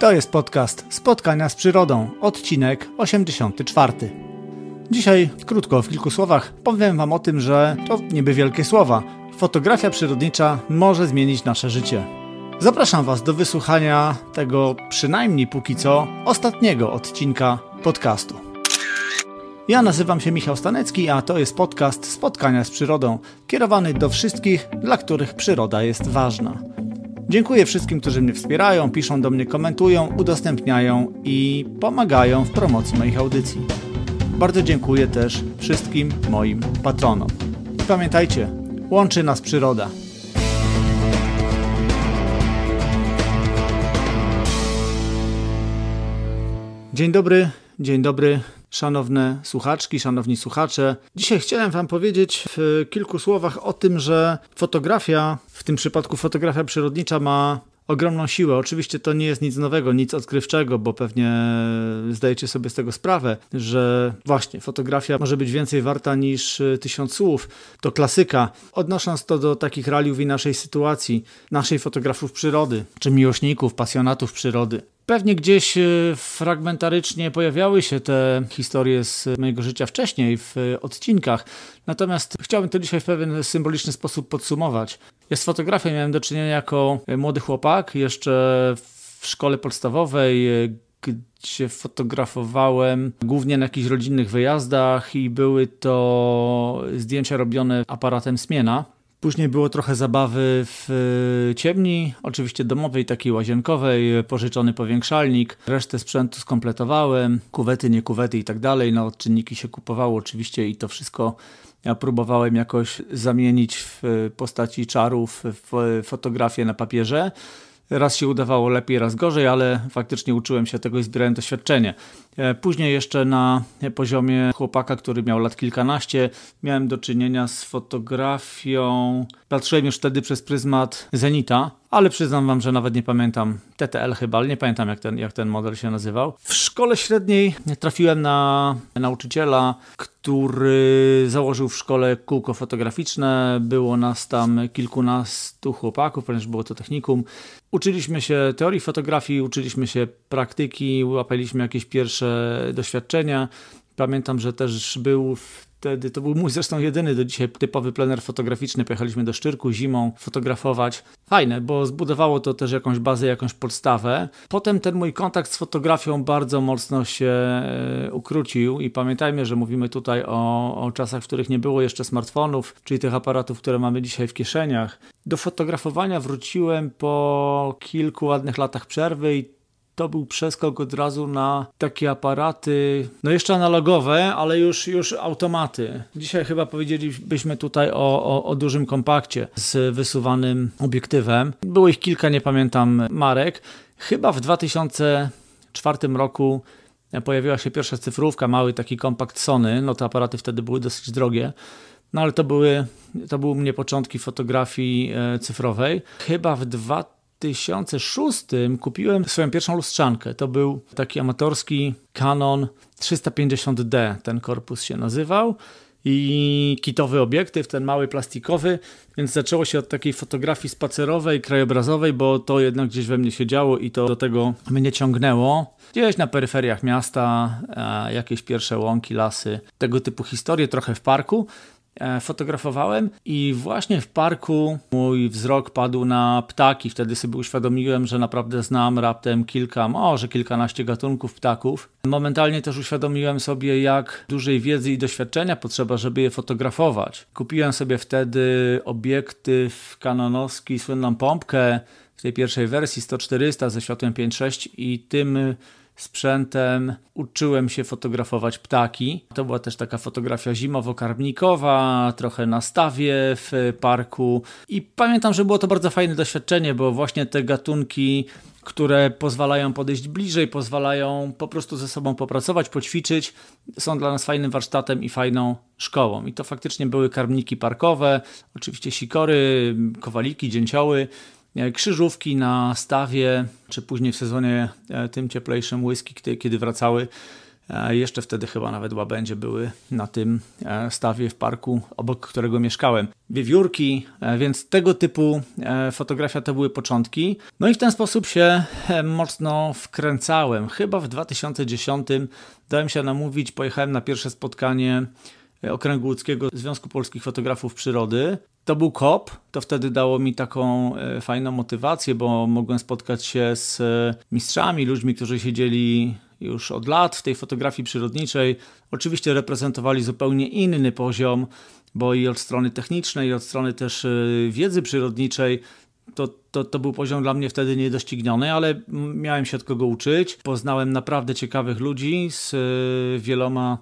To jest podcast Spotkania z Przyrodą, odcinek 84. Dzisiaj, krótko, w kilku słowach, powiem Wam o tym, że to niby wielkie słowa. Fotografia przyrodnicza może zmienić nasze życie. Zapraszam Was do wysłuchania tego, przynajmniej póki co, ostatniego odcinka podcastu. Ja nazywam się Michał Stanecki, a to jest podcast Spotkania z Przyrodą, kierowany do wszystkich, dla których przyroda jest ważna. Dziękuję wszystkim, którzy mnie wspierają, piszą do mnie, komentują, udostępniają i pomagają w promocji moich audycji. Bardzo dziękuję też wszystkim moim patronom. I pamiętajcie, łączy nas przyroda. Dzień dobry, dzień dobry, Szanowne słuchaczki, szanowni słuchacze, dzisiaj chciałem Wam powiedzieć w kilku słowach o tym, że fotografia, w tym przypadku fotografia przyrodnicza, ma ogromną siłę. Oczywiście to nie jest nic nowego, nic odkrywczego, bo pewnie zdajecie sobie z tego sprawę, że właśnie fotografia może być więcej warta niż e, tysiąc słów. To klasyka. Odnosząc to do takich realiów i naszej sytuacji, naszej fotografów przyrody, czy miłośników, pasjonatów przyrody. Pewnie gdzieś y, fragmentarycznie pojawiały się te historie z mojego życia wcześniej w y, odcinkach, natomiast chciałbym to dzisiaj w pewien symboliczny sposób podsumować. Ja z fotografią miałem do czynienia jako y, młody chłopak, jeszcze w szkole podstawowej, gdzie fotografowałem głównie na jakichś rodzinnych wyjazdach i były to zdjęcia robione aparatem Smiena. Później było trochę zabawy w y, ciemni, oczywiście domowej, takiej łazienkowej, pożyczony powiększalnik, resztę sprzętu skompletowałem, kuwety, nie kuwety i tak dalej, no odczynniki się kupowało oczywiście i to wszystko ja próbowałem jakoś zamienić w y, postaci czarów w fotografię na papierze. Raz się udawało lepiej, raz gorzej, ale faktycznie uczyłem się tego i zbierałem doświadczenie. E, później jeszcze na poziomie chłopaka, który miał lat kilkanaście, miałem do czynienia z fotografią. Patrzyłem już wtedy przez pryzmat Zenita, ale przyznam wam, że nawet nie pamiętam. TTL chyba, ale nie pamiętam jak ten, jak ten model się nazywał. W szkole średniej trafiłem na nauczyciela, który założył w szkole kółko fotograficzne. Było nas tam kilkunastu chłopaków, ponieważ było to technikum. Uczyliśmy się teorii fotografii, uczyliśmy się praktyki, łapaliśmy jakieś pierwsze doświadczenia. Pamiętam, że też był wtedy, to był mój zresztą jedyny do dzisiaj typowy plener fotograficzny. Pojechaliśmy do Szczyrku zimą fotografować. Fajne, bo zbudowało to też jakąś bazę, jakąś podstawę. Potem ten mój kontakt z fotografią bardzo mocno się e, ukrócił i pamiętajmy, że mówimy tutaj o, o czasach, w których nie było jeszcze smartfonów, czyli tych aparatów, które mamy dzisiaj w kieszeniach. Do fotografowania wróciłem po kilku ładnych latach przerwy i to był przeskok od razu na takie aparaty, no jeszcze analogowe, ale już, już automaty. Dzisiaj chyba powiedzielibyśmy tutaj o, o, o dużym kompakcie z wysuwanym obiektywem. Było ich kilka, nie pamiętam marek. Chyba w 2004 roku pojawiła się pierwsza cyfrówka, mały taki kompakt Sony. No te aparaty wtedy były dosyć drogie. No ale to były, to były mnie początki fotografii e, cyfrowej. Chyba w 2000 2006 kupiłem swoją pierwszą lustrzankę. To był taki amatorski Canon 350D, ten korpus się nazywał. I kitowy obiektyw, ten mały plastikowy, więc zaczęło się od takiej fotografii spacerowej, krajobrazowej, bo to jednak gdzieś we mnie się działo i to do tego mnie ciągnęło. Gdzieś na peryferiach miasta, e, jakieś pierwsze łąki, lasy, tego typu historie, trochę w parku. E, fotografowałem i właśnie w parku mój wzrok padł na ptaki. Wtedy sobie uświadomiłem, że naprawdę znam raptem kilka, może kilkanaście gatunków ptaków. Momentalnie też uświadomiłem sobie, jak dużej wiedzy i doświadczenia potrzeba, żeby je fotografować. Kupiłem sobie wtedy obiektyw kanonowski, słynną pompkę w tej pierwszej wersji 140 ze światłem 5.6 i tym sprzętem uczyłem się fotografować ptaki. To była też taka fotografia zimowo karmnikowa trochę na stawie w parku. I pamiętam, że było to bardzo fajne doświadczenie, bo właśnie te gatunki które pozwalają podejść bliżej, pozwalają po prostu ze sobą popracować, poćwiczyć, są dla nas fajnym warsztatem i fajną szkołą. I to faktycznie były karmniki parkowe, oczywiście sikory, kowaliki, dzięcioły. E, krzyżówki na stawie, czy później w sezonie e, tym cieplejszym whisky, kiedy wracały. E, jeszcze wtedy chyba nawet łabędzie były na tym stawie w parku, obok którego mieszkałem. Wiewiórki, więc tego typu fotografia to były początki. No i w ten sposób się mocno wkręcałem. Chyba w 2010 dałem się namówić, pojechałem na pierwsze spotkanie Okręgu Łódzkiego Związku Polskich Fotografów Przyrody. To był KOP, to wtedy dało mi taką e, fajną motywację, bo mogłem spotkać się z e, mistrzami, ludźmi, którzy siedzieli już od lat w tej fotografii przyrodniczej. Oczywiście reprezentowali zupełnie inny poziom, bo i od strony technicznej, i od strony też e, wiedzy przyrodniczej to, to, to był poziom dla mnie wtedy niedościgniony, ale miałem się od kogo uczyć. Poznałem naprawdę ciekawych ludzi z wieloma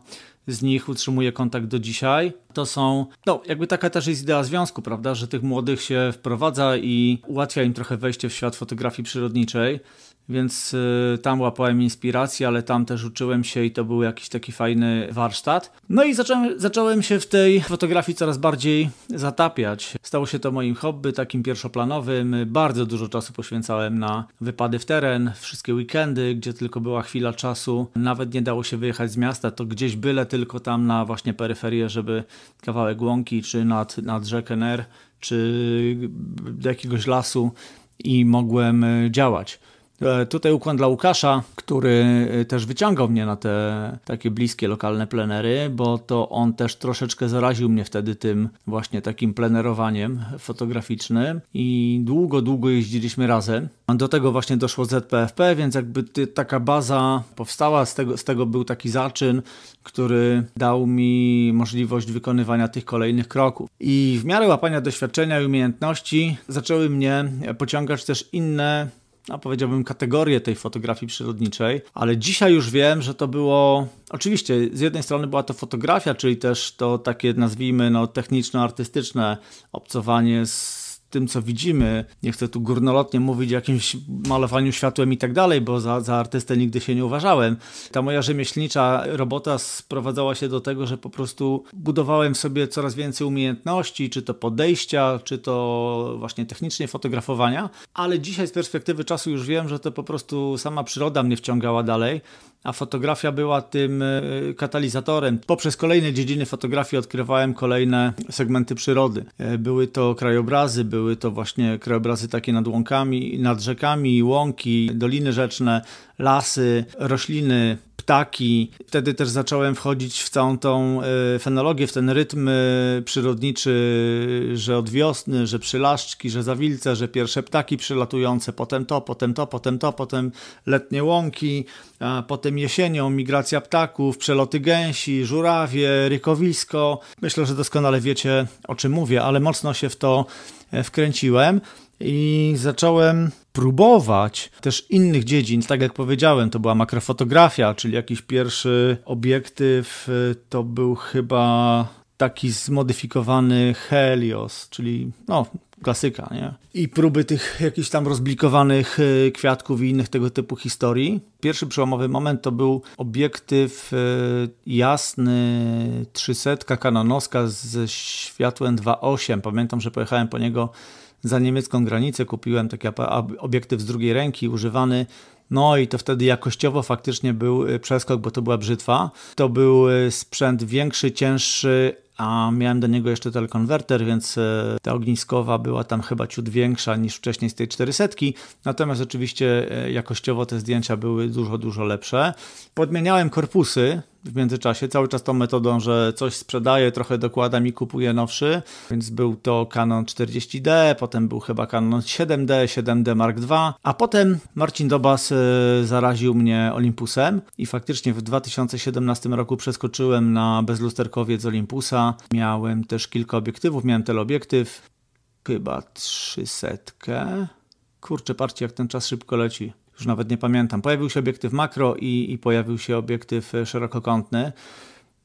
z nich utrzymuje kontakt do dzisiaj. To są, no jakby taka też jest idea związku, prawda, że tych młodych się wprowadza i ułatwia im trochę wejście w świat fotografii przyrodniczej więc y, tam łapałem inspirację, ale tam też uczyłem się i to był jakiś taki fajny warsztat. No i zacząłem, zacząłem się w tej fotografii coraz bardziej zatapiać. Stało się to moim hobby, takim pierwszoplanowym. Bardzo dużo czasu poświęcałem na wypady w teren, wszystkie weekendy, gdzie tylko była chwila czasu. Nawet nie dało się wyjechać z miasta, to gdzieś byle tylko tam na właśnie peryferię, żeby kawałek łąki czy nad, nad rzekę Ner, czy do jakiegoś lasu i mogłem y, działać. E, tutaj ukłon dla Łukasza, który e, też wyciągał mnie na te takie bliskie lokalne plenery, bo to on też troszeczkę zaraził mnie wtedy tym właśnie takim plenerowaniem fotograficznym i długo, długo jeździliśmy razem. Do tego właśnie doszło ZPFP, więc jakby ty, taka baza powstała, z tego, z tego był taki zaczyn, który dał mi możliwość wykonywania tych kolejnych kroków. I w miarę łapania doświadczenia i umiejętności zaczęły mnie pociągać też inne no powiedziałbym, kategorię tej fotografii przyrodniczej, ale dzisiaj już wiem, że to było. Oczywiście, z jednej strony była to fotografia, czyli też to takie, nazwijmy, no, techniczno-artystyczne obcowanie z tym, co widzimy. Nie chcę tu górnolotnie mówić o jakimś malowaniu światłem i tak dalej, bo za, za artystę nigdy się nie uważałem. Ta moja rzemieślnicza robota sprowadzała się do tego, że po prostu budowałem sobie coraz więcej umiejętności, czy to podejścia, czy to właśnie technicznie fotografowania, ale dzisiaj z perspektywy czasu już wiem, że to po prostu sama przyroda mnie wciągała dalej a fotografia była tym e, katalizatorem. Poprzez kolejne dziedziny fotografii odkrywałem kolejne segmenty przyrody. E, były to krajobrazy, były to właśnie krajobrazy takie nad łąkami, nad rzekami, łąki, doliny rzeczne, lasy, rośliny, ptaki. Wtedy też zacząłem wchodzić w całą tą e, fenologię, w ten rytm e, przyrodniczy, że od wiosny, że przylaszczki, że zawilce, że pierwsze ptaki przylatujące, potem to, potem to, potem to, potem letnie łąki, potem jesienią migracja ptaków, przeloty gęsi, żurawie, rykowisko. Myślę, że doskonale wiecie o czym mówię, ale mocno się w to e, wkręciłem i zacząłem próbować też innych dziedzin. Tak jak powiedziałem, to była makrofotografia, czyli jakiś pierwszy obiektyw y, to był chyba taki zmodyfikowany Helios, czyli no, klasyka, nie? I próby tych jakichś tam rozblikowanych y, kwiatków i innych tego typu historii. Pierwszy przełomowy moment to był obiektyw y, jasny 300 kanonowska ze światłem 2.8. Pamiętam, że pojechałem po niego za niemiecką granicę kupiłem taki obiektyw z drugiej ręki używany. No i to wtedy jakościowo faktycznie był y, przeskok, bo to była brzytwa. To był y, sprzęt większy, cięższy, a miałem do niego jeszcze telekonwerter, więc y, ta ogniskowa była tam chyba ciut większa niż wcześniej z tej 400. Natomiast oczywiście jakościowo te zdjęcia były dużo, dużo lepsze. Podmieniałem korpusy, w międzyczasie, cały czas tą metodą, że coś sprzedaję, trochę dokładam i kupuję nowszy, więc był to Canon 40D, potem był chyba Canon 7D, 7D Mark II, a potem Marcin Dobas e, zaraził mnie Olympusem i faktycznie w 2017 roku przeskoczyłem na bezlusterkowiec Olympusa, miałem też kilka obiektywów, miałem teleobiektyw, chyba 300. Kurczę, parcie jak ten czas szybko leci już nawet nie pamiętam. Pojawił się obiektyw makro i, i pojawił się obiektyw e, szerokokątny.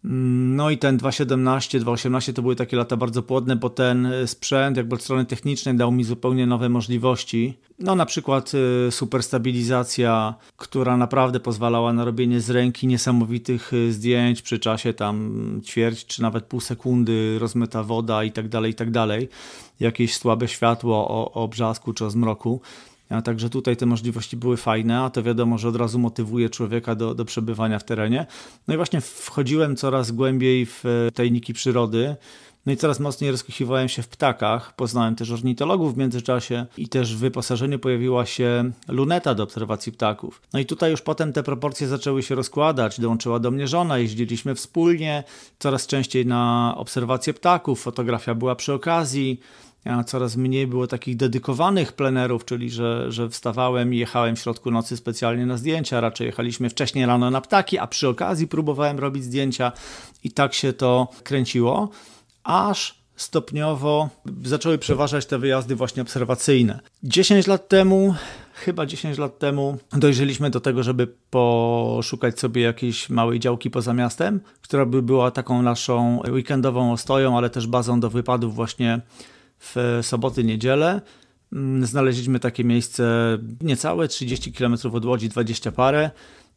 Mm, no i ten 2.17, 2.18 to były takie lata bardzo płodne, bo ten e, sprzęt jakby od strony technicznej dał mi zupełnie nowe możliwości. No na przykład e, superstabilizacja, która naprawdę pozwalała na robienie z ręki niesamowitych zdjęć przy czasie tam ćwierć czy nawet pół sekundy, rozmyta woda i tak dalej, i tak dalej. Jakieś słabe światło o, o brzasku czy o zmroku. Także tutaj te możliwości były fajne, a to wiadomo, że od razu motywuje człowieka do, do przebywania w terenie. No i właśnie wchodziłem coraz głębiej w e, tajniki przyrody. No i coraz mocniej rozkochiwałem się w ptakach. Poznałem też ornitologów w międzyczasie i też w wyposażeniu pojawiła się luneta do obserwacji ptaków. No i tutaj już potem te proporcje zaczęły się rozkładać. Dołączyła do mnie żona, jeździliśmy wspólnie coraz częściej na obserwacje ptaków. Fotografia była przy okazji coraz mniej było takich dedykowanych plenerów, czyli że, że wstawałem i jechałem w środku nocy specjalnie na zdjęcia, raczej jechaliśmy wcześniej rano na ptaki, a przy okazji próbowałem robić zdjęcia i tak się to kręciło, aż stopniowo zaczęły przeważać te wyjazdy właśnie obserwacyjne. 10 lat temu, chyba 10 lat temu, dojrzeliśmy do tego, żeby poszukać sobie jakiejś małej działki poza miastem, która by była taką naszą weekendową ostoją, ale też bazą do wypadów właśnie w soboty, niedzielę. Mm, znaleźliśmy takie miejsce niecałe 30 km od Łodzi, 20 parę.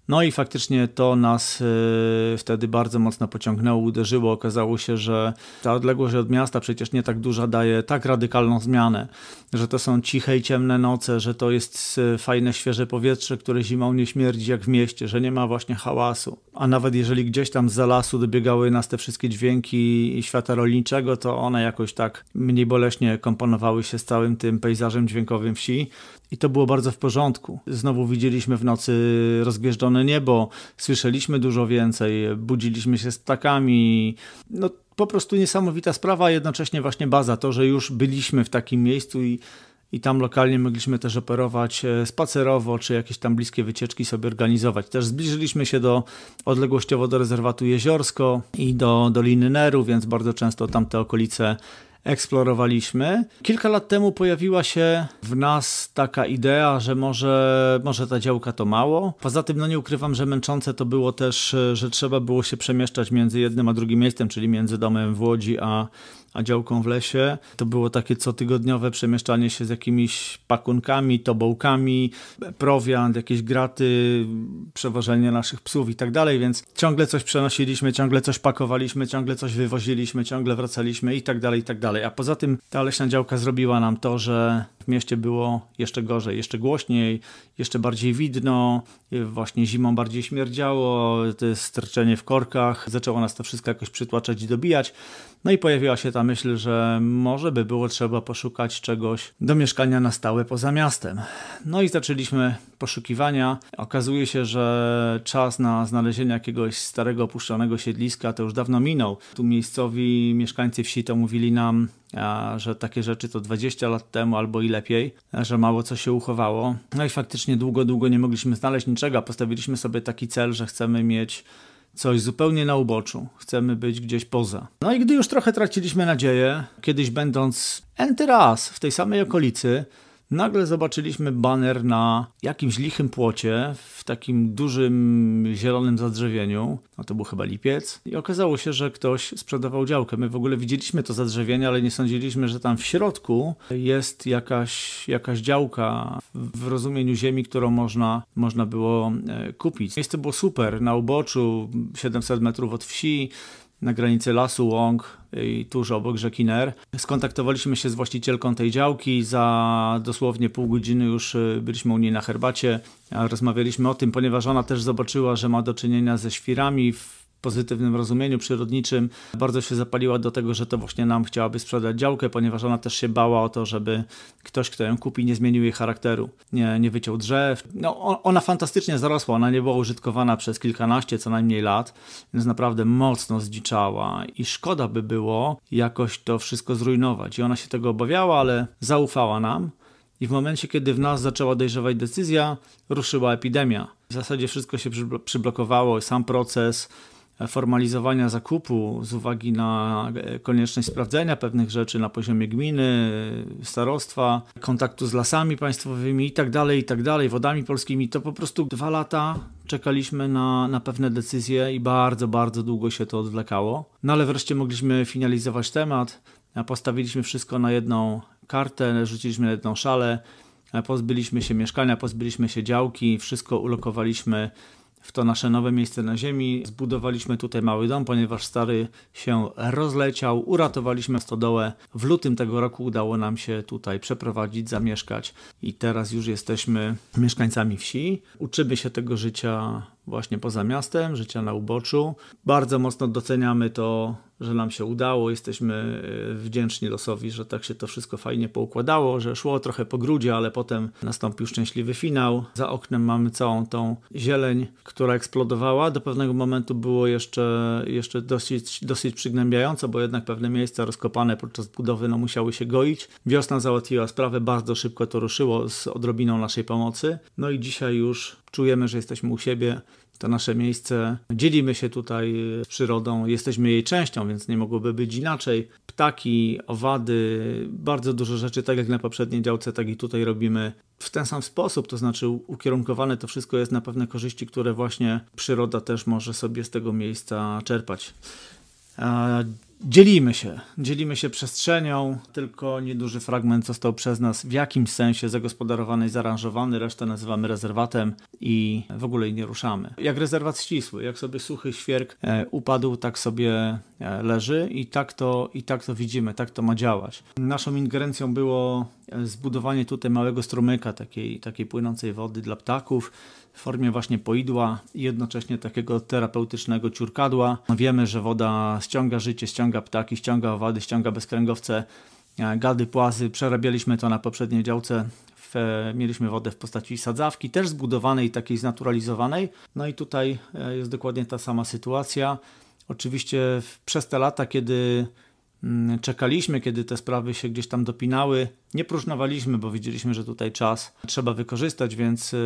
No i faktycznie to nas y, wtedy bardzo mocno pociągnęło, uderzyło. Okazało się, że ta odległość od miasta przecież nie tak duża daje tak radykalną zmianę, że to są ciche i ciemne noce, że to jest y, fajne, świeże powietrze, które zimą nie śmierdzi jak w mieście, że nie ma właśnie hałasu. A nawet jeżeli gdzieś tam z lasu dobiegały nas te wszystkie dźwięki świata rolniczego, to one jakoś tak mniej boleśnie komponowały się z całym tym pejzażem dźwiękowym wsi. I to było bardzo w porządku. Znowu widzieliśmy w nocy rozgwieżdżone zielone niebo, słyszeliśmy dużo więcej, budziliśmy się z ptakami. No, po prostu niesamowita sprawa, a jednocześnie właśnie baza, to, że już byliśmy w takim miejscu i, i tam lokalnie mogliśmy też operować e, spacerowo, czy jakieś tam bliskie wycieczki sobie organizować. Też zbliżyliśmy się do odległościowo do rezerwatu Jeziorsko i do Doliny Neru, więc bardzo często tamte okolice eksplorowaliśmy. Kilka lat temu pojawiła się w nas taka idea, że może, może ta działka to mało. Poza tym, no nie ukrywam, że męczące to było też, e, że trzeba było się przemieszczać między jednym a drugim miejscem, czyli między domem w Łodzi a a działką w lesie. To było takie cotygodniowe przemieszczanie się z jakimiś pakunkami, tobołkami, prowiant, jakieś graty, przewożenie naszych psów i tak dalej, więc ciągle coś przenosiliśmy, ciągle coś pakowaliśmy, ciągle coś wywoziliśmy, ciągle wracaliśmy i tak dalej, i tak dalej. A poza tym ta leśna działka zrobiła nam to, że w mieście było jeszcze gorzej, jeszcze głośniej, jeszcze bardziej widno, właśnie zimą bardziej śmierdziało, strczenie w korkach, zaczęło nas to wszystko jakoś przytłaczać i dobijać. No i pojawiła się tam myśl, że może by było trzeba poszukać czegoś do mieszkania na stałe poza miastem. No i zaczęliśmy poszukiwania. Okazuje się, że czas na znalezienie jakiegoś starego opuszczonego siedliska to już dawno minął. Tu miejscowi mieszkańcy wsi to mówili nam, że takie rzeczy to 20 lat temu albo i lepiej, że mało co się uchowało. No i faktycznie długo, długo nie mogliśmy znaleźć niczego. Postawiliśmy sobie taki cel, że chcemy mieć coś zupełnie na uboczu, chcemy być gdzieś poza. No i gdy już trochę traciliśmy nadzieję, kiedyś będąc enty raz w tej samej okolicy, nagle zobaczyliśmy baner na jakimś lichym płocie w takim dużym zielonym zadrzewieniu. No to był chyba lipiec. I okazało się, że ktoś sprzedawał działkę. My w ogóle widzieliśmy to zadrzewienie, ale nie sądziliśmy, że tam w środku jest jakaś, jakaś działka w rozumieniu ziemi, którą można, można było e, kupić. Miejsce było super, na uboczu, 700 metrów od wsi na granicy lasu Łąk i tuż obok rzeki Ner. Skontaktowaliśmy się z właścicielką tej działki, za dosłownie pół godziny już y, byliśmy u niej na herbacie, rozmawialiśmy o tym, ponieważ ona też zobaczyła, że ma do czynienia ze świrami w pozytywnym rozumieniu przyrodniczym, bardzo się zapaliła do tego, że to właśnie nam chciałaby sprzedać działkę, ponieważ ona też się bała o to, żeby ktoś, kto ją kupi, nie zmienił jej charakteru, nie, nie wyciął drzew. No, ona fantastycznie zarosła, ona nie była użytkowana przez kilkanaście co najmniej lat, więc naprawdę mocno zdziczała i szkoda by było jakoś to wszystko zrujnować. I ona się tego obawiała, ale zaufała nam. I w momencie, kiedy w nas zaczęła dojrzewać decyzja, ruszyła epidemia. W zasadzie wszystko się przyblokowało, sam proces, formalizowania zakupu z uwagi na e, konieczność sprawdzenia pewnych rzeczy na poziomie gminy, starostwa, kontaktu z lasami państwowymi itd., tak itd., tak wodami polskimi, to po prostu dwa lata czekaliśmy na, na pewne decyzje i bardzo, bardzo długo się to odwlekało. No ale wreszcie mogliśmy finalizować temat, e, postawiliśmy wszystko na jedną kartę, rzuciliśmy na jedną szalę, e, pozbyliśmy się mieszkania, pozbyliśmy się działki, wszystko ulokowaliśmy w to nasze nowe miejsce na ziemi. Zbudowaliśmy tutaj mały dom, ponieważ stary się rozleciał. Uratowaliśmy stodołę. W lutym tego roku udało nam się tutaj przeprowadzić, zamieszkać i teraz już jesteśmy mieszkańcami wsi. Uczymy się tego życia właśnie poza miastem, życia na uboczu. Bardzo mocno doceniamy to że nam się udało. Jesteśmy e, wdzięczni losowi, że tak się to wszystko fajnie poukładało, że szło trochę po grudzie, ale potem nastąpił szczęśliwy finał. Za oknem mamy całą tą zieleń, która eksplodowała. Do pewnego momentu było jeszcze, jeszcze dosyć, dosyć przygnębiająco, bo jednak pewne miejsca rozkopane podczas budowy no, musiały się goić. Wiosna załatwiła sprawę, bardzo szybko to ruszyło z odrobiną naszej pomocy. No i dzisiaj już czujemy, że jesteśmy u siebie to nasze miejsce. Dzielimy się tutaj e, z przyrodą, jesteśmy jej częścią, więc nie mogłoby być inaczej. Ptaki, owady, bardzo dużo rzeczy, tak jak na poprzedniej działce, tak i tutaj robimy w ten sam sposób, to znaczy ukierunkowane to wszystko jest na pewne korzyści, które właśnie przyroda też może sobie z tego miejsca czerpać. Dzielimy się, dzielimy się przestrzenią, tylko nieduży fragment został przez nas w jakimś sensie zagospodarowany i zaaranżowany, resztę nazywamy rezerwatem i w ogóle jej nie ruszamy. Jak rezerwat ścisły, jak sobie suchy świerk e, upadł, tak sobie e, leży i tak to, i tak to widzimy, tak to ma działać. Naszą ingerencją było e, zbudowanie tutaj małego strumyka, takiej, takiej płynącej wody dla ptaków, w formie właśnie poidła i jednocześnie takiego terapeutycznego ciurkadła. Wiemy, że woda ściąga życie, ściąga ptaki, ściąga owady, ściąga bezkręgowce, e, gady, płazy. Przerabialiśmy to na poprzedniej działce. W, e, mieliśmy wodę w postaci sadzawki, też zbudowanej, takiej znaturalizowanej. No i tutaj e, jest dokładnie ta sama sytuacja. Oczywiście przez te lata, kiedy Mm, czekaliśmy, kiedy te sprawy się gdzieś tam dopinały. Nie próżnowaliśmy, bo widzieliśmy, że tutaj czas trzeba wykorzystać, więc y,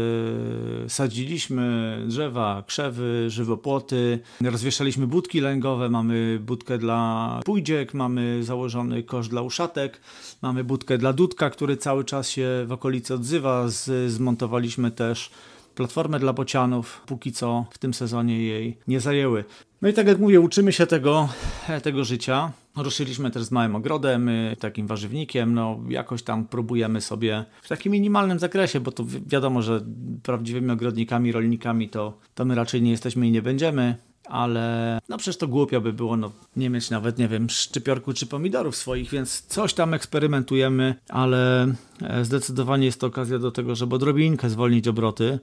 sadziliśmy drzewa, krzewy, żywopłoty, rozwieszaliśmy budki lęgowe, mamy budkę dla pójdziek, mamy założony kosz dla uszatek, mamy budkę dla dudka, który cały czas się w okolicy odzywa. Z, zmontowaliśmy też Platformę dla bocianów póki co w tym sezonie jej nie zajęły. No i tak jak mówię, uczymy się tego, tego życia. Ruszyliśmy też z małym ogrodem, y, takim warzywnikiem, no jakoś tam próbujemy sobie w takim minimalnym zakresie, bo to wiadomo, że prawdziwymi ogrodnikami, rolnikami to, to my raczej nie jesteśmy i nie będziemy, ale no przecież to głupio by było no, nie mieć nawet, nie wiem, szczypiorku czy pomidorów swoich, więc coś tam eksperymentujemy, ale e, zdecydowanie jest to okazja do tego, żeby odrobinkę zwolnić obroty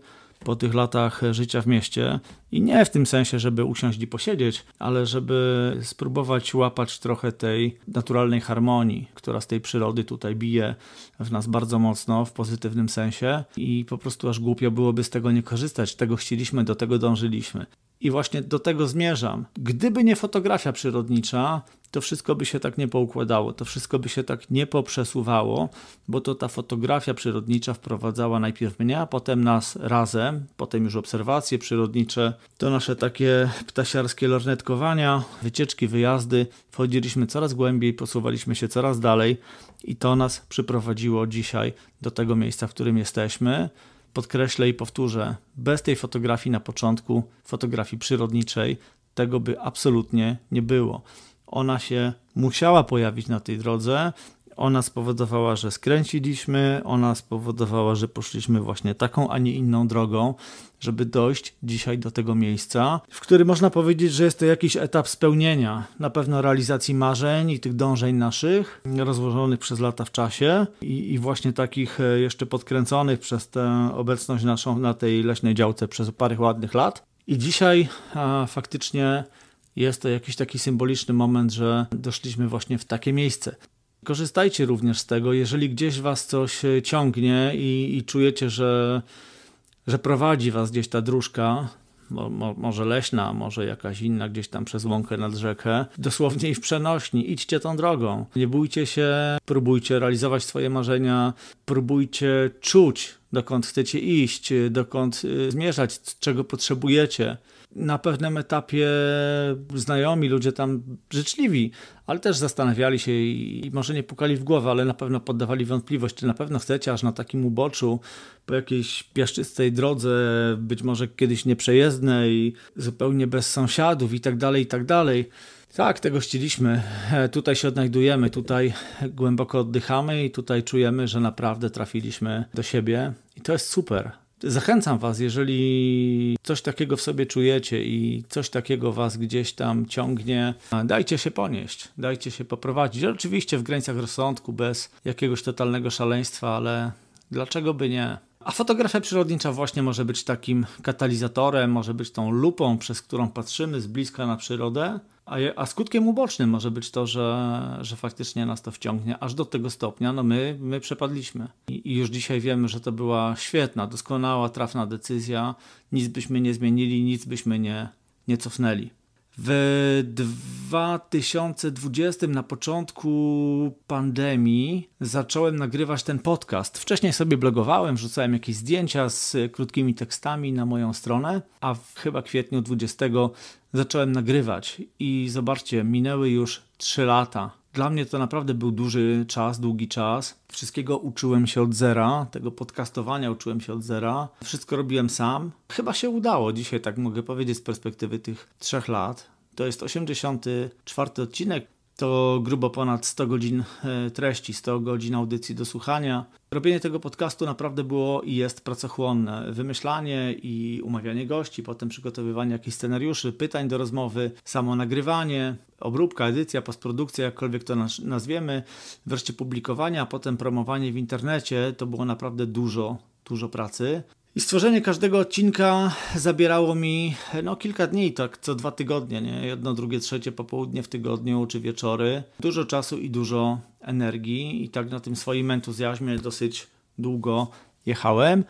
po tych latach życia w mieście i nie w tym sensie, żeby usiąść i posiedzieć, ale żeby spróbować łapać trochę tej naturalnej harmonii, która z tej przyrody tutaj bije w nas bardzo mocno, w pozytywnym sensie i po prostu aż głupio byłoby z tego nie korzystać. Tego chcieliśmy, do tego dążyliśmy. I właśnie do tego zmierzam. Gdyby nie fotografia przyrodnicza, to wszystko by się tak nie poukładało, to wszystko by się tak nie poprzesuwało, bo to ta fotografia przyrodnicza wprowadzała najpierw mnie, a potem nas razem, potem już obserwacje przyrodnicze, to nasze takie ptasiarskie lornetkowania, wycieczki, wyjazdy. Wchodziliśmy coraz głębiej, posuwaliśmy się coraz dalej i to nas przyprowadziło dzisiaj do tego miejsca, w którym jesteśmy podkreślę i powtórzę, bez tej fotografii na początku, fotografii przyrodniczej, tego by absolutnie nie było. Ona się musiała pojawić na tej drodze, ona spowodowała, że skręciliśmy, ona spowodowała, że poszliśmy właśnie taką, a nie inną drogą, żeby dojść dzisiaj do tego miejsca, w którym można powiedzieć, że jest to jakiś etap spełnienia, na pewno realizacji marzeń i tych dążeń naszych, rozłożonych przez lata w czasie i, i właśnie takich e, jeszcze podkręconych przez tę obecność naszą na tej leśnej działce przez parę ładnych lat. I dzisiaj a, faktycznie jest to jakiś taki symboliczny moment, że doszliśmy właśnie w takie miejsce. Korzystajcie również z tego, jeżeli gdzieś was coś e, ciągnie i, i czujecie, że, że prowadzi was gdzieś ta dróżka, mo, może leśna, może jakaś inna, gdzieś tam przez łąkę nad rzekę, dosłownie i w przenośni, idźcie tą drogą. Nie bójcie się, próbujcie realizować swoje marzenia, próbujcie czuć, dokąd chcecie iść, dokąd e, zmierzać, czego potrzebujecie na pewnym etapie znajomi, ludzie tam życzliwi, ale też zastanawiali się i może nie pukali w głowę, ale na pewno poddawali wątpliwość, czy na pewno chcecie aż na takim uboczu, po jakiejś piaszczystej drodze, być może kiedyś nieprzejezdnej, zupełnie bez sąsiadów i tak dalej, i tak dalej. Tak, tego chcieliśmy. E, tutaj się odnajdujemy, tutaj głęboko oddychamy i tutaj czujemy, że naprawdę trafiliśmy do siebie i to jest super. Zachęcam Was, jeżeli coś takiego w sobie czujecie i coś takiego Was gdzieś tam ciągnie, dajcie się ponieść, dajcie się poprowadzić. Oczywiście w granicach rozsądku, bez jakiegoś totalnego szaleństwa, ale dlaczego by nie? A fotografia przyrodnicza właśnie może być takim katalizatorem, może być tą lupą, przez którą patrzymy z bliska na przyrodę, a, skutkiem ubocznym może być to, że, że faktycznie nas to wciągnie aż do tego stopnia, no my, my przepadliśmy. I, I, już dzisiaj wiemy, że to była świetna, doskonała, trafna decyzja. Nic byśmy nie zmienili, nic byśmy nie, nie cofnęli. W 2020 na początku pandemii zacząłem nagrywać ten podcast. Wcześniej sobie blogowałem, rzucałem jakieś zdjęcia z krótkimi tekstami na moją stronę, a w chyba kwietniu 20 zacząłem nagrywać i zobaczcie, minęły już 3 lata. Dla mnie to naprawdę był duży czas, długi czas. Wszystkiego uczyłem się od zera, tego podcastowania uczyłem się od zera. Wszystko robiłem sam. Chyba się udało dzisiaj, tak mogę powiedzieć, z perspektywy tych trzech lat. To jest 84 odcinek to grubo ponad 100 godzin e, treści, 100 godzin audycji do słuchania. Robienie tego podcastu naprawdę było i jest pracochłonne. Wymyślanie i umawianie gości, potem przygotowywanie jakichś scenariuszy, pytań do rozmowy, samo nagrywanie, obróbka, edycja, postprodukcja, jakkolwiek to nazwiemy, wreszcie publikowanie, a potem promowanie w internecie, to było naprawdę dużo, dużo pracy. I stworzenie każdego odcinka zabierało mi no, kilka dni, tak co dwa tygodnie, nie? jedno, drugie, trzecie popołudnie w tygodniu czy wieczory. Dużo czasu i dużo energii, i tak na tym swoim entuzjazmie dosyć długo jechałem.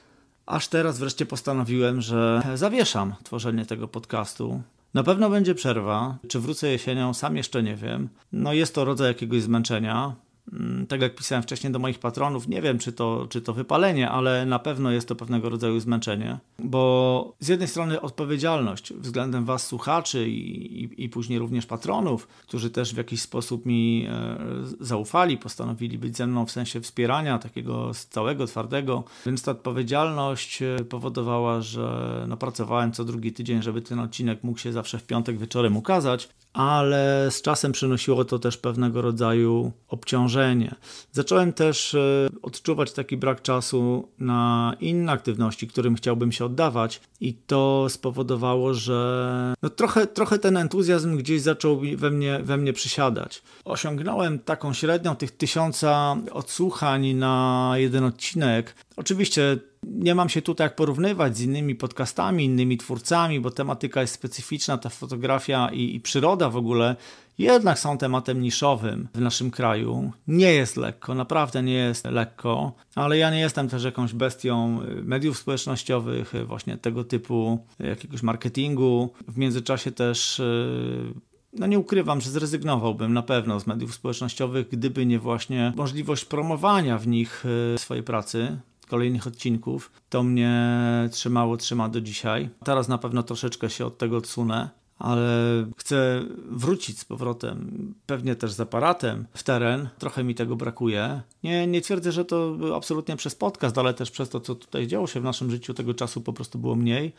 Aż teraz wreszcie postanowiłem, że zawieszam tworzenie tego podcastu. Na pewno będzie przerwa. Czy wrócę jesienią, sam jeszcze nie wiem. No jest to rodzaj jakiegoś zmęczenia. Mm, tak jak pisałem wcześniej do moich patronów, nie wiem czy to, czy to wypalenie, ale na pewno jest to pewnego rodzaju zmęczenie, bo z jednej strony odpowiedzialność względem Was, słuchaczy i, i, i później również patronów, którzy też w jakiś sposób mi e, zaufali, postanowili być ze mną w sensie wspierania takiego z całego, twardego, więc ta odpowiedzialność e, powodowała, że no, pracowałem co drugi tydzień, żeby ten odcinek mógł się zawsze w piątek wieczorem ukazać, ale z czasem przynosiło to też pewnego rodzaju obciążenie. Zacząłem też e, odczuwać taki brak czasu na inne aktywności, którym chciałbym się oddawać, i to spowodowało, że no trochę, trochę ten entuzjazm gdzieś zaczął we mnie, we mnie przysiadać. Osiągnąłem taką średnią tych tysiąca odsłuchań na jeden odcinek. Oczywiście nie mam się tutaj jak porównywać z innymi podcastami, innymi twórcami, bo tematyka jest specyficzna, ta fotografia i, i, przyroda w ogóle jednak są tematem niszowym w naszym kraju. Nie jest lekko, naprawdę nie jest lekko, ale ja nie jestem też jakąś bestią y, mediów społecznościowych, y, właśnie tego typu y, jakiegoś marketingu. W międzyczasie też. Yy, no nie ukrywam, że zrezygnowałbym na pewno z mediów społecznościowych, gdyby nie właśnie możliwość promowania w nich swojej pracy kolejnych odcinków. To mnie trzymało, trzyma do dzisiaj. Teraz na pewno troszeczkę się od tego odsunę, ale chcę wrócić z powrotem, pewnie też z aparatem w teren. Trochę mi tego brakuje. Nie, nie twierdzę, że to absolutnie przez podcast, ale też przez to, co tutaj działo się w naszym życiu, tego czasu po prostu było mniej.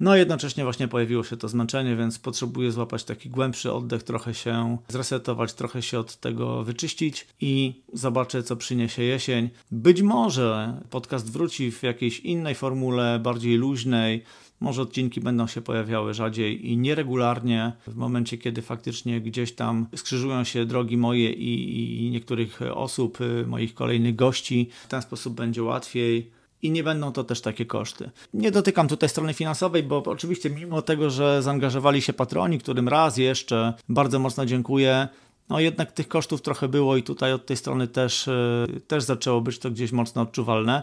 No jednocześnie właśnie pojawiło się to znaczenie, więc potrzebuję złapać taki głębszy oddech, trochę się zresetować, trochę się od tego wyczyścić i zobaczę, co przyniesie jesień. Być może podcast wróci w jakiejś innej formule, bardziej luźnej. Może odcinki będą się pojawiały rzadziej i nieregularnie, w momencie kiedy faktycznie gdzieś tam skrzyżują się drogi moje i, i niektórych osób, y, moich kolejnych gości. W ten sposób będzie łatwiej i nie będą to też takie koszty. Nie dotykam tutaj strony finansowej, bo oczywiście mimo tego, że zaangażowali się patroni, którym raz jeszcze bardzo mocno dziękuję, no jednak tych kosztów trochę było i tutaj od tej strony też, y, też zaczęło być to gdzieś mocno odczuwalne.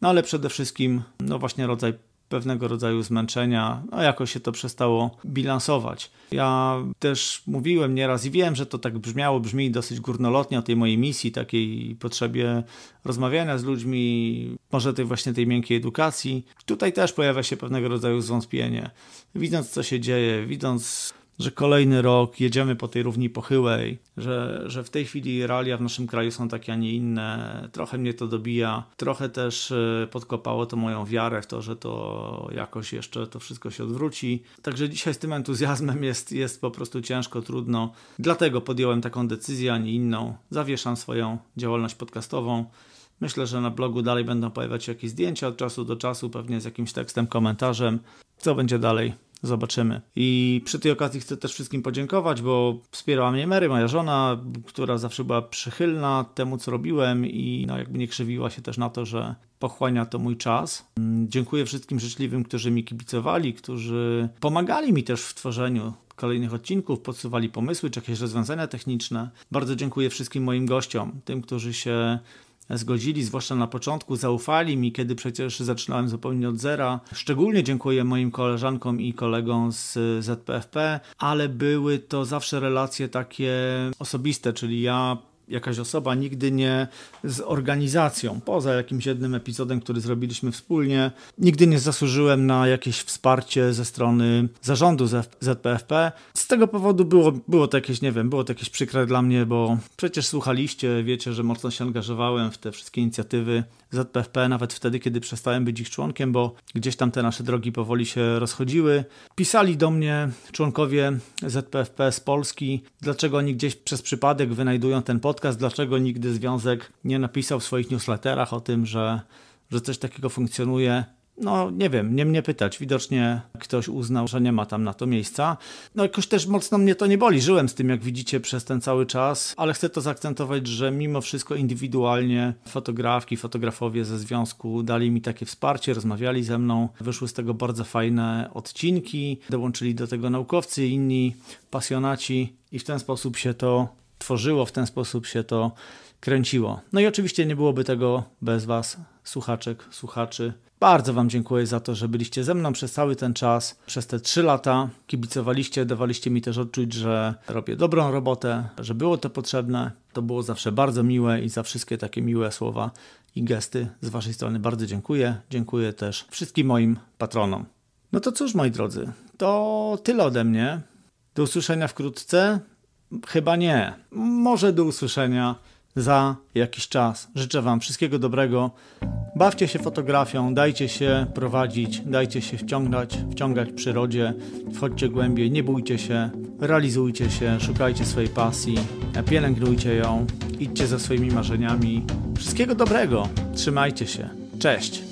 No ale przede wszystkim, no właśnie rodzaj pewnego rodzaju zmęczenia, a jakoś się to przestało bilansować. Ja też mówiłem nieraz i wiem, że to tak brzmiało, brzmi dosyć górnolotnie o tej mojej misji, takiej potrzebie rozmawiania z ludźmi, może tej właśnie tej miękkiej edukacji. Tutaj też pojawia się pewnego rodzaju zwątpienie. Widząc, co się dzieje, widząc że kolejny rok jedziemy po tej równi pochyłej, że, że w tej chwili realia w naszym kraju są takie, a nie inne. Trochę mnie to dobija, trochę też e, podkopało to moją wiarę w to, że to jakoś jeszcze to wszystko się odwróci. Także dzisiaj z tym entuzjazmem jest, jest po prostu ciężko, trudno. Dlatego podjąłem taką decyzję, a nie inną. Zawieszam swoją działalność podcastową. Myślę, że na blogu dalej będą pojawiać się jakieś zdjęcia od czasu do czasu, pewnie z jakimś tekstem, komentarzem. Co będzie dalej? Zobaczymy. I przy tej okazji chcę też wszystkim podziękować, bo wspierała mnie Mary, moja żona, która zawsze była przychylna temu, co robiłem i no, jakby nie krzywiła się też na to, że pochłania to mój czas. Mm, dziękuję wszystkim życzliwym, którzy mi kibicowali, którzy pomagali mi też w tworzeniu kolejnych odcinków, podsuwali pomysły czy jakieś rozwiązania techniczne. Bardzo dziękuję wszystkim moim gościom, tym, którzy się zgodzili, zwłaszcza na początku, zaufali mi, kiedy przecież zaczynałem zupełnie od zera. Szczególnie dziękuję moim koleżankom i kolegom z ZPFP, ale były to zawsze relacje takie osobiste, czyli ja jakaś osoba nigdy nie z organizacją, poza jakimś jednym epizodem, który zrobiliśmy wspólnie, nigdy nie zasłużyłem na jakieś wsparcie ze strony zarządu ZPFP. Z tego powodu było, było to jakieś, nie wiem, było to jakieś przykre dla mnie, bo przecież słuchaliście, wiecie, że mocno się angażowałem w te wszystkie inicjatywy ZPFP, nawet wtedy, kiedy przestałem być ich członkiem, bo gdzieś tam te nasze drogi powoli się rozchodziły. Pisali do mnie członkowie ZPFP z Polski, dlaczego oni gdzieś przez przypadek wynajdują ten podcast, podcast, dlaczego nigdy związek nie napisał w swoich newsletterach o tym, że, że coś takiego funkcjonuje. No, nie wiem, nie mnie pytać. Widocznie ktoś uznał, że nie ma tam na to miejsca. No, jakoś też mocno mnie to nie boli. Żyłem z tym, jak widzicie, przez ten cały czas, ale chcę to zaakcentować, że mimo wszystko indywidualnie fotografki, fotografowie ze związku dali mi takie wsparcie, rozmawiali ze mną. Wyszły z tego bardzo fajne odcinki, dołączyli do tego naukowcy i inni pasjonaci, i w ten sposób się to tworzyło, w ten sposób się to kręciło. No i oczywiście nie byłoby tego bez Was, słuchaczek, słuchaczy. Bardzo Wam dziękuję za to, że byliście ze mną przez cały ten czas, przez te trzy lata. Kibicowaliście, dawaliście mi też odczuć, że robię dobrą robotę, że było to potrzebne. To było zawsze bardzo miłe i za wszystkie takie miłe słowa i gesty z Waszej strony bardzo dziękuję. Dziękuję też wszystkim moim patronom. No to cóż, moi drodzy, to tyle ode mnie. Do usłyszenia wkrótce. Chyba nie. Może do usłyszenia za jakiś czas. Życzę Wam wszystkiego dobrego. Bawcie się fotografią, dajcie się prowadzić, dajcie się wciągać, wciągać w przyrodzie, wchodźcie głębiej, nie bójcie się, realizujcie się, szukajcie swojej pasji, pielęgnujcie ją, idźcie za swoimi marzeniami. Wszystkiego dobrego, trzymajcie się. Cześć!